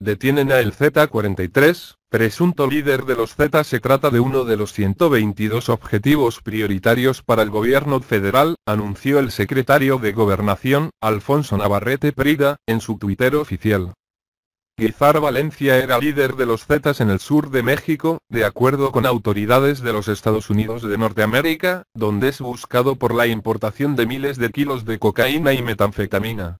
Detienen a el Z-43, presunto líder de los Z. Se trata de uno de los 122 objetivos prioritarios para el gobierno federal, anunció el secretario de Gobernación, Alfonso Navarrete Prida, en su Twitter oficial. Guizar Valencia era líder de los Zetas en el sur de México, de acuerdo con autoridades de los Estados Unidos de Norteamérica, donde es buscado por la importación de miles de kilos de cocaína y metanfetamina.